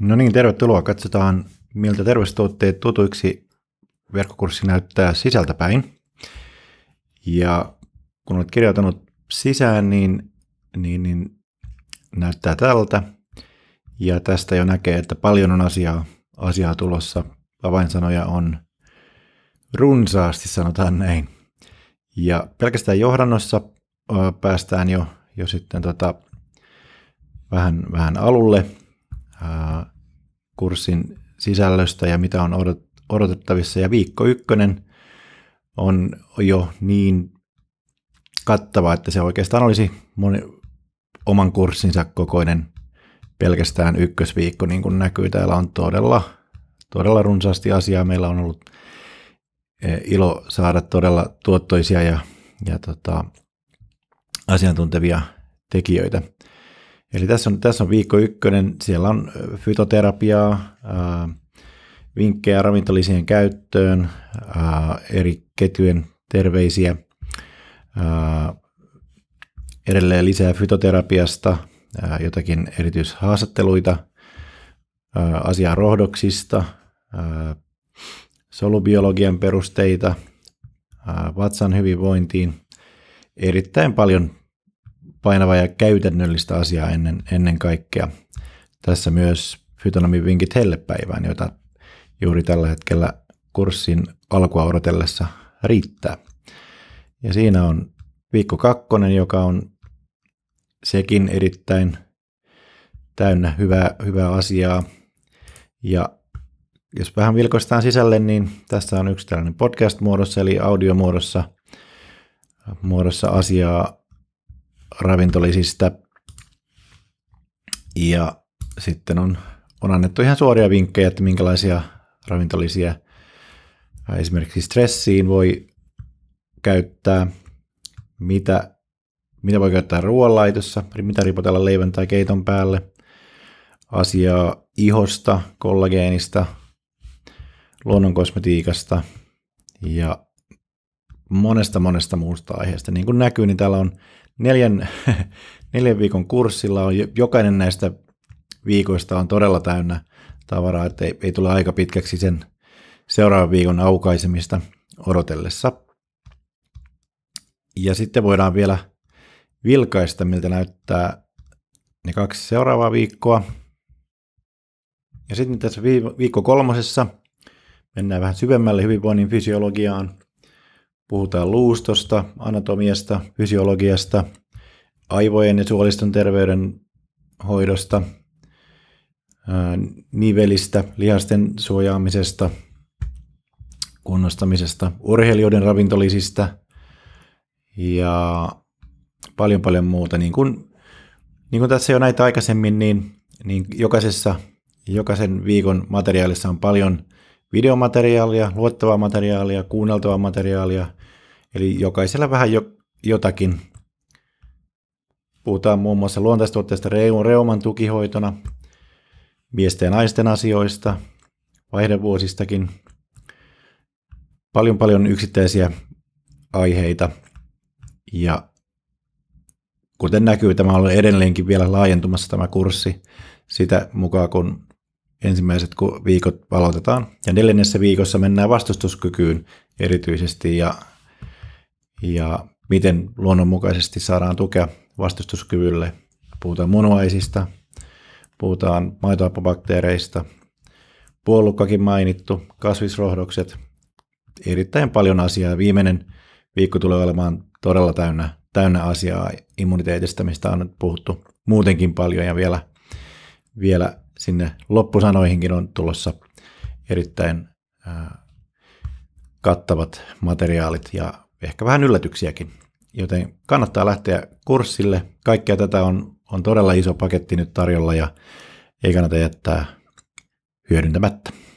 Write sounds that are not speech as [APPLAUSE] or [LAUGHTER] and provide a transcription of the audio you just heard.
No niin, tervetuloa. Katsotaan, miltä terveystuotteet tutuiksi verkkokurssi näyttää sisältäpäin. Ja kun olet kirjautunut sisään, niin, niin, niin näyttää tältä. Ja tästä jo näkee, että paljon on asiaa, asiaa tulossa. Avainsanoja on runsaasti, sanotaan näin. Ja pelkästään johdannossa päästään jo, jo sitten tota, vähän, vähän alulle – kurssin sisällöstä ja mitä on odotettavissa. Ja viikko ykkönen on jo niin kattava, että se oikeastaan olisi moni, oman kurssinsa kokoinen pelkästään ykkösviikko, niin kuin näkyy. Täällä on todella, todella runsaasti asiaa. Meillä on ollut ilo saada todella tuottoisia ja, ja tota, asiantuntevia tekijöitä. Eli tässä on, tässä on viikko ykkönen, siellä on fytoterapiaa, äh, vinkkejä ravintolisien käyttöön, äh, eri ketjujen terveisiä, äh, edelleen lisää fytoterapiasta, äh, jotakin erityishaastatteluita, äh, asiaa rohdoksista, äh, solubiologian perusteita, äh, vatsan hyvinvointiin, erittäin paljon painava ja käytännöllistä asiaa ennen, ennen kaikkea. Tässä myös Fytonomin vinkit hellepäivään, joita juuri tällä hetkellä kurssin alkua odotellessa riittää. Ja siinä on viikko kakkonen, joka on sekin erittäin täynnä hyvää, hyvää asiaa. Ja jos vähän vilkoistaan sisälle, niin tässä on yksi tällainen podcast-muodossa, eli audiomuodossa muodossa asiaa ravintolisista. Ja sitten on, on annettu ihan suoria vinkkejä, että minkälaisia ravintolisia esimerkiksi stressiin voi käyttää, mitä, mitä voi käyttää ruoanlaitossa, mitä ripotella leivän tai keiton päälle, asiaa ihosta, kollageenista, luonnonkosmetiikasta ja monesta monesta muusta aiheesta. Niin kuin näkyy, niin täällä on neljän, [LAUGHS] neljän viikon kurssilla, on jokainen näistä viikoista on todella täynnä tavaraa, että ei, ei tule aika pitkäksi sen seuraavan viikon aukaisemista odotellessa. Ja sitten voidaan vielä vilkaista, miltä näyttää ne kaksi seuraavaa viikkoa. Ja sitten tässä viikko kolmosessa mennään vähän syvemmälle hyvinvoinnin fysiologiaan – Puhutaan luustosta, anatomiasta, fysiologiasta, aivojen ja suoliston terveydenhoidosta, nivelistä, lihasten suojaamisesta, kunnostamisesta, urheilijoiden ravintolisista ja paljon paljon muuta. Niin kuin, niin kuin tässä jo näitä aikaisemmin, niin, niin jokaisessa, jokaisen viikon materiaalissa on paljon – videomateriaalia, luettavaa materiaalia, kuunneltavaa materiaalia, eli jokaisella vähän jo, jotakin. Puhutaan muun muassa luontaistuotteista reuman tukihoitona, miesten ja naisten asioista, vaihdevuosistakin, paljon paljon yksittäisiä aiheita. Ja kuten näkyy, tämä on edelleenkin vielä laajentumassa tämä kurssi sitä mukaan, kun ensimmäiset viikot palautetaan. Ja neljännessä viikossa mennään vastustuskykyyn erityisesti ja, ja miten luonnonmukaisesti saadaan tukea vastustuskyvylle. Puhutaan munuaisista, puhutaan maitoapobakteereista, puolukkakin mainittu, kasvisrohdokset, erittäin paljon asiaa. Viimeinen viikko tulee olemaan todella täynnä, täynnä asiaa immuniteetistä, mistä on nyt puhuttu muutenkin paljon ja vielä, vielä sinne loppusanoihinkin on tulossa erittäin kattavat materiaalit ja ehkä vähän yllätyksiäkin. Joten kannattaa lähteä kurssille. Kaikkea tätä on, on todella iso paketti nyt tarjolla ja ei kannata jättää hyödyntämättä.